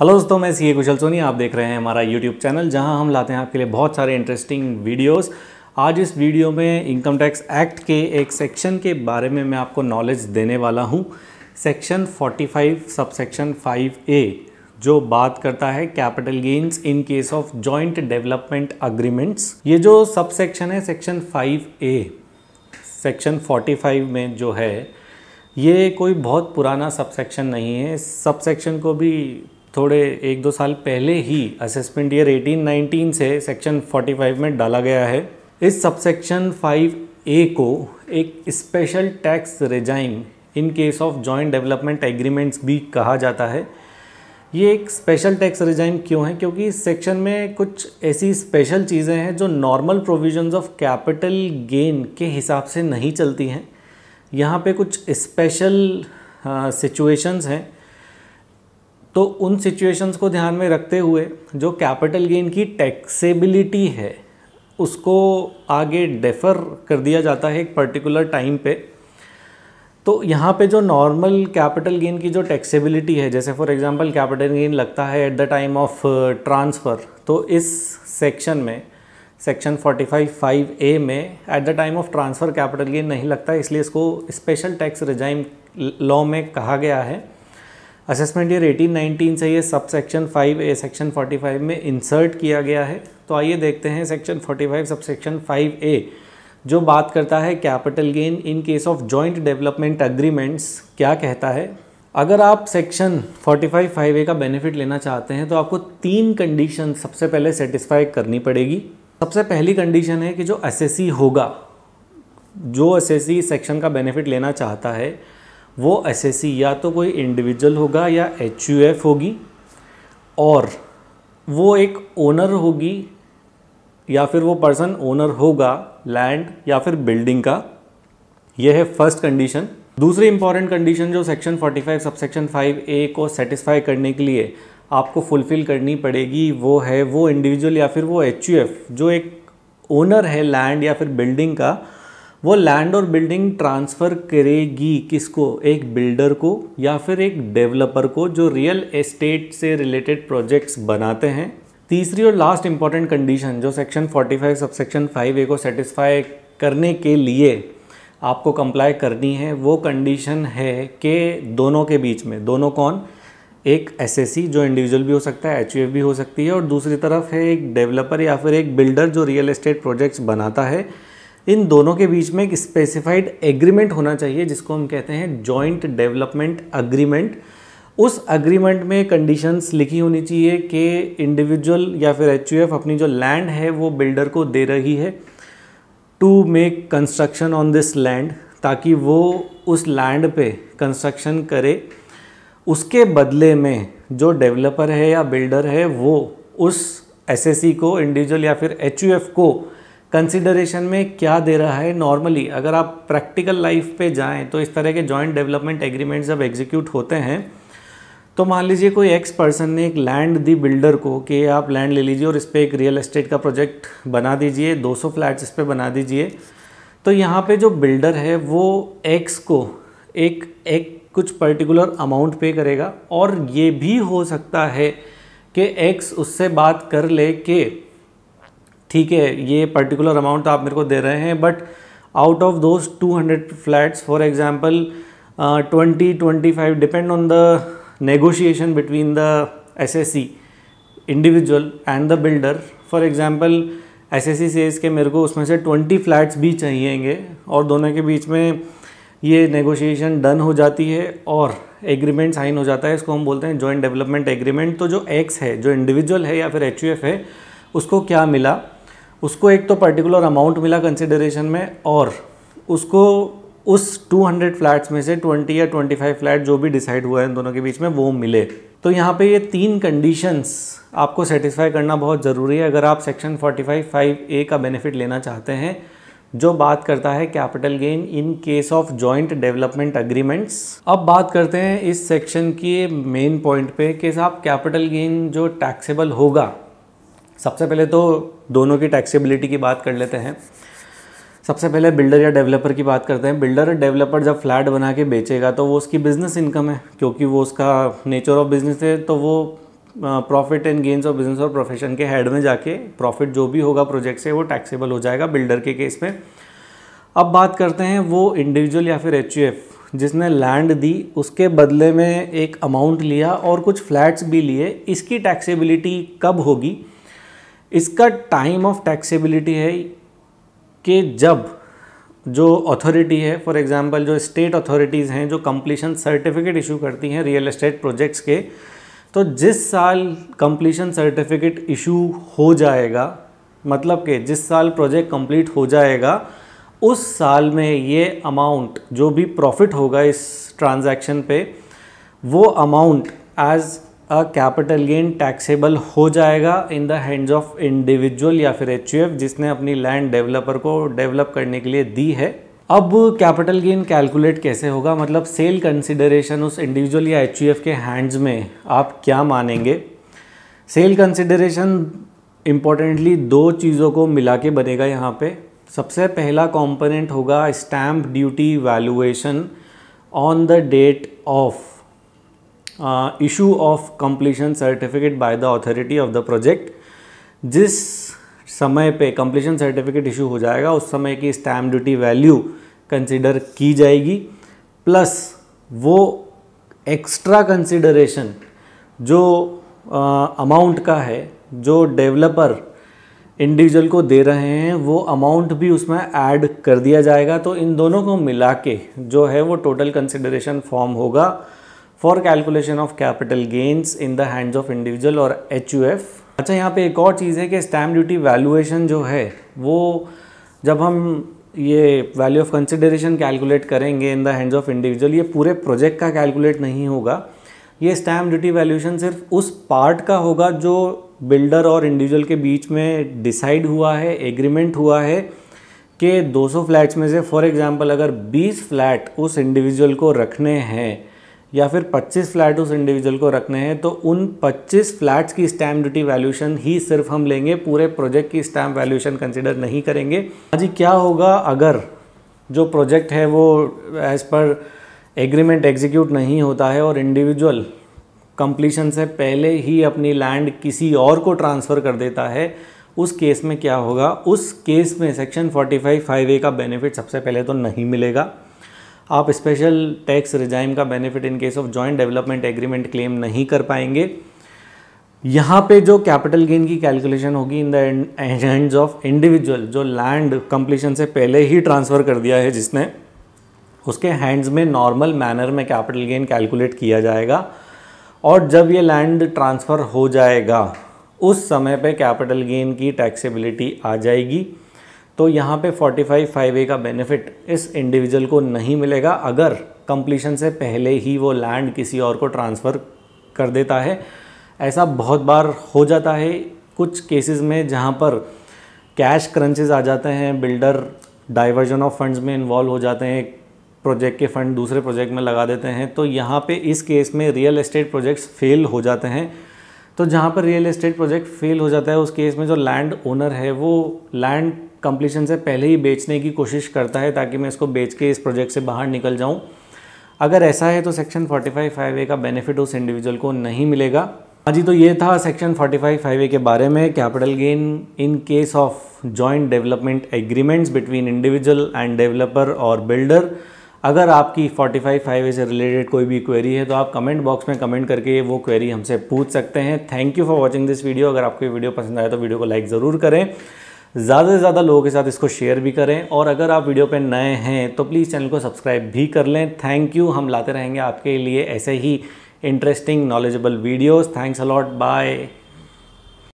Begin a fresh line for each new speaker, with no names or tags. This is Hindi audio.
हेलो दोस्तों मैं सी ए कुशल सोनी आप देख रहे हैं हमारा यूट्यूब चैनल जहां हम लाते हैं आपके लिए बहुत सारे इंटरेस्टिंग वीडियोस आज इस वीडियो में इनकम टैक्स एक्ट के एक सेक्शन के बारे में मैं आपको नॉलेज देने वाला हूं सेक्शन 45 सब सेक्शन ए जो बात करता है capital gains in case of joint development agreements ये जो सब सेक्शन है section five A section forty में जो है ये कोई बहुत पुराना सबसेक्शन नहीं है सबसेक्शन को भी थोड़े एक दो साल पहले ही असेसमेंट ईयर 18-19 से सेक्शन 45 में डाला गया है इस सबसेक्शन 5 ए को एक special tax regime in case of joint development agreements भी कहा जाता है ये एक स्पेशल टैक्स रिजाइम क्यों है क्योंकि इस सेक्शन में कुछ ऐसी स्पेशल चीज़ें हैं जो normal provisions of capital gain के हिसाब से नहीं चलती हैं यहाँ पे कुछ स्पेशल सिचुएशंस हाँ, हैं तो उन सिचुएशंस को ध्यान में रखते हुए जो कैपिटल गेन की टैक्सेबिलिटी है उसको आगे डेफर कर दिया जाता है एक पर्टिकुलर टाइम पे तो यहाँ पे जो नॉर्मल कैपिटल गेन की जो टैक्सेबिलिटी है जैसे फॉर एग्जांपल कैपिटल गेन लगता है at the time of transfer तो इस सेक्शन में सेक्शन फाइव ए में at the time of transfer capital gain नहीं लगता इसलिए इसको स्पेशल टैक्स रिजाइम लॉ में कहा गया है असेसमेंट ईयर एटीन नाइनटीन से ये sub section five A section 45 में इंसर्ट किया गया है तो आइए देखते हैं सेक्शन 45 सब सेक्शन फाइव ए जो बात करता है capital gain in case of joint development agreements क्या कहता है अगर आप सेक्शन 45 फाइव ए का बेनिफिट लेना चाहते हैं तो आपको तीन कंडीशन सबसे पहले सेटिस्फाई करनी पड़ेगी सबसे पहली कंडीशन है कि जो एस होगा जो एस सेक्शन का बेनिफिट लेना चाहता है वो सी या तो कोई इंडिविजुअल होगा या एच होगी और वो एक ओनर होगी या फिर वो पर्सन ओनर होगा लैंड या फिर बिल्डिंग का यह है फर्स्ट कंडीशन दूसरी इंपॉर्टेंट कंडीशन जो सेक्शन 45 सबसेक्शन 5 ए को सेटिस्फाई करने के लिए आपको फुलफ़िल करनी पड़ेगी वो है वो इंडिविजुअल या फिर वो एच जो एक ओनर है लैंड या फिर बिल्डिंग का वो लैंड और बिल्डिंग ट्रांसफ़र करेगी किसको एक बिल्डर को या फिर एक डेवलपर को जो रियल एस्टेट से रिलेटेड प्रोजेक्ट्स बनाते हैं तीसरी और लास्ट इंपॉर्टेंट कंडीशन जो सेक्शन 45 सब सेक्शन फाइव ए को सेटिस्फाई करने के लिए आपको कंप्लाई करनी है वो कंडीशन है कि दोनों के बीच में दोनों कौन एक एस जो इंडिविजुअल भी हो सकता है एच भी हो सकती है और दूसरी तरफ है एक डेवलपर या फिर एक बिल्डर जो रियल एस्टेट प्रोजेक्ट्स बनाता है इन दोनों के बीच में एक स्पेसिफाइड एग्रीमेंट होना चाहिए जिसको हम कहते हैं जॉइंट डेवलपमेंट अग्रीमेंट उस अग्रीमेंट में कंडीशंस लिखी होनी चाहिए कि इंडिविजुअल या फिर एच अपनी जो लैंड है वो बिल्डर को दे रही है to make construction on this land ताकि वो उस लैंड पे कंस्ट्रक्शन करे उसके बदले में जो डेवलपर है या बिल्डर है वो उस एस को इंडिविजुअल या फिर एच को कंसिडरेशन में क्या दे रहा है नॉर्मली अगर आप प्रैक्टिकल लाइफ पे जाएं तो इस तरह के जॉइंट डेवलपमेंट एग्रीमेंट जब एग्जीक्यूट होते हैं तो मान लीजिए कोई एक्स पर्सन ने एक लैंड दी बिल्डर को कि आप लैंड ले लीजिए और इस पर एक रियल एस्टेट का प्रोजेक्ट बना दीजिए 200 फ्लैट इस पर बना दीजिए तो यहाँ पे जो बिल्डर है वो एक्स को एक एक कुछ पर्टिकुलर अमाउंट पे करेगा और ये भी हो सकता है कि एक्स उससे बात कर ले कि ठीक है ये पर्टिकुलर अमाउंट तो आप मेरे को दे रहे हैं but out of those 200 flats for example twenty twenty five depend on the negotiation between the S S C individual and the builder for example S S C says के मेरे को उसमें से ट्वेंटी फ्लैट्स भी चाहिएंगे और दोनों के बीच में ये नेगोशिएशन डन हो जाती है और एग्रीमेंट साइन हो जाता है इसको हम बोलते हैं जॉइंट डेवलपमेंट एग्रीमेंट तो जो एक्स है जो इंडिविजुअल है या फिर एच यू एफ है उसको क्या मिला उसको एक तो पर्टिकुलर अमाउंट मिला कंसिडरेशन में और उसको उस 200 फ्लैट्स में से 20 या 25 फ्लैट जो भी डिसाइड हुआ है इन दोनों के बीच में वो मिले तो यहाँ पे ये तीन कंडीशंस आपको सेटिस्फाई करना बहुत ज़रूरी है अगर आप सेक्शन 45 फाइव ए का बेनिफिट लेना चाहते हैं जो बात करता है capital gain in case of joint development agreements अब बात करते हैं इस सेक्शन के मेन पॉइंट पे कि साहब कैपिटल गेन जो टैक्सेबल होगा सबसे पहले तो दोनों की टैक्सेबिलिटी की बात कर लेते हैं सबसे पहले बिल्डर या डेवलपर की बात करते हैं बिल्डर या डेवलपर जब फ्लैट बना के बेचेगा तो वो उसकी बिज़नेस इनकम है क्योंकि वो उसका नेचर ऑफ बिज़नेस है तो वो profit and gains of business और प्रोफेशन के हेड में जाके प्रॉफिट जो भी होगा प्रोजेक्ट से वो टैक्सेबल हो जाएगा बिल्डर के केस में अब बात करते हैं वो इंडिविजुअल या फिर एच जिसने लैंड दी उसके बदले में एक अमाउंट लिया और कुछ फ्लैट्स भी लिए इसकी टैक्सेबिलिटी कब होगी इसका टाइम ऑफ टैक्सेबिलिटी है कि जब जो अथॉरिटी है फॉर एग्जांपल जो स्टेट अथॉरिटीज़ हैं जो कम्प्लीशन सर्टिफिकेट इशू करती हैं रियल एस्टेट प्रोजेक्ट्स के तो जिस साल कम्प्लीशन सर्टिफिकेट इशू हो जाएगा मतलब कि जिस साल प्रोजेक्ट कंप्लीट हो जाएगा उस साल में ये अमाउंट जो भी प्रॉफिट होगा इस ट्रांजैक्शन पे वो amount as a capital gain taxable हो जाएगा in the hands of individual या फिर एच जिसने अपनी लैंड डेवलपर को डेवलप करने के लिए दी है अब कैपिटल गेन कैलकुलेट कैसे होगा मतलब सेल कंसिडरेशन उस इंडिविजुअल या एच के हैंड्स में आप क्या मानेंगे सेल कंसिडरेशन इम्पॉर्टेंटली दो चीज़ों को मिला के बनेगा यहाँ पे सबसे पहला कंपोनेंट होगा stamp duty valuation on the date of issue of completion certificate by the authority of the project जिस समय पे कंप्लीशन सर्टिफिकेट इशू हो जाएगा उस समय की स्टैम्प ड्यूटी वैल्यू कंसिडर की जाएगी प्लस वो एक्स्ट्रा कंसिडरेशन जो अमाउंट uh, का है जो डेवलपर इंडिविजुअल को दे रहे हैं वो अमाउंट भी उसमें ऐड कर दिया जाएगा तो इन दोनों को मिला के जो है वो टोटल कंसिडरेशन फॉर्म होगा for calculation of capital gains in the hands of individual और एच अच्छा यहाँ पे एक और चीज़ है कि स्टैम्प ड्यूटी वैल्यूएशन जो है वो जब हम ये वैल्यू ऑफ कंसिडरेशन कैलकुलेट करेंगे in the hands of individual ये पूरे प्रोजेक्ट का कैलकुलेट नहीं होगा ये स्टैम्प ड्यूटी वैल्यूएशन सिर्फ उस पार्ट का होगा जो बिल्डर और इंडिविजुअल के बीच में डिसाइड हुआ है एग्रीमेंट हुआ है कि 200 फ्लैट्स में से फॉर एग्जांपल अगर 20 फ्लैट उस इंडिविजुअल को रखने हैं या फिर 25 फ्लैट उस इंडिविजुअल को रखने हैं तो उन 25 फ्लैट्स की स्टैम्प ड्यूटी वैल्यूशन ही सिर्फ हम लेंगे पूरे प्रोजेक्ट की स्टैम्प वैल्यूशन कंसिडर नहीं करेंगे हाँ जी क्या होगा अगर जो प्रोजेक्ट है वो एज़ पर एग्रीमेंट एग्जीक्यूट नहीं होता है और इंडिविजुअल कंप्लीशन से पहले ही अपनी लैंड किसी और को ट्रांसफ़र कर देता है उस केस में क्या होगा उस केस में सेक्शन 45 फाइव ए का बेनिफिट सबसे पहले तो नहीं मिलेगा आप स्पेशल टैक्स रिजाइम का benefit in case of joint development agreement claim नहीं कर पाएंगे यहाँ पे जो कैपिटल गेन की कैलकुलेशन होगी in the hands of individual जो लैंड कंप्लीशन से पहले ही ट्रांसफ़र कर दिया है जिसने उसके हैंड्स में नॉर्मल मैनर में कैपिटल गेन कैलकुलेट किया जाएगा और जब ये लैंड ट्रांसफ़र हो जाएगा उस समय पे कैपिटल गेन की टैक्सेबिलिटी आ जाएगी तो यहाँ पे 45 फाइव ए का बेनिफिट इस इंडिविजुअल को नहीं मिलेगा अगर कंप्लीशन से पहले ही वो लैंड किसी और को ट्रांसफ़र कर देता है ऐसा बहुत बार हो जाता है कुछ केसेस में जहाँ पर कैश क्रंचेज आ जाते हैं बिल्डर डाइवर्जन ऑफ फंड्स में इन्वॉल्व हो जाते हैं प्रोजेक्ट के फ़ंड दूसरे प्रोजेक्ट में लगा देते हैं तो यहाँ पे इस केस में रियल एस्टेट प्रोजेक्ट्स फेल हो जाते हैं तो जहाँ पर रियल एस्टेट प्रोजेक्ट फेल हो जाता है उस केस में जो लैंड ओनर है वो लैंड कंप्लीशन से पहले ही बेचने की कोशिश करता है ताकि मैं इसको बेच के इस प्रोजेक्ट से बाहर निकल जाऊँ अगर ऐसा है तो सेक्शन 45 फाइव ए का बेनिफिट उस इंडिविजुअल को नहीं मिलेगा हाँ जी तो ये था सेक्शन 45 फाइव ए के बारे में capital gain in case of joint development agreements between individual and developer और बिल्डर अगर आपकी 45 फाइव ए से रिलेटेड कोई भी क्वेरी है तो आप कमेंट बॉक्स में कमेंट करके वो क्वेरी हमसे पूछ सकते हैं thank you for watching this video अगर आपको वीडियो पसंद आया तो वीडियो को लाइक ज़रूर करें ज़्यादा से ज़्यादा लोगों के साथ इसको शेयर भी करें और अगर आप वीडियो पर नए हैं तो प्लीज़ चैनल को सब्सक्राइब भी कर लें थैंक यू हम लाते रहेंगे आपके लिए ऐसे ही interesting knowledgeable videos thanks a lot bye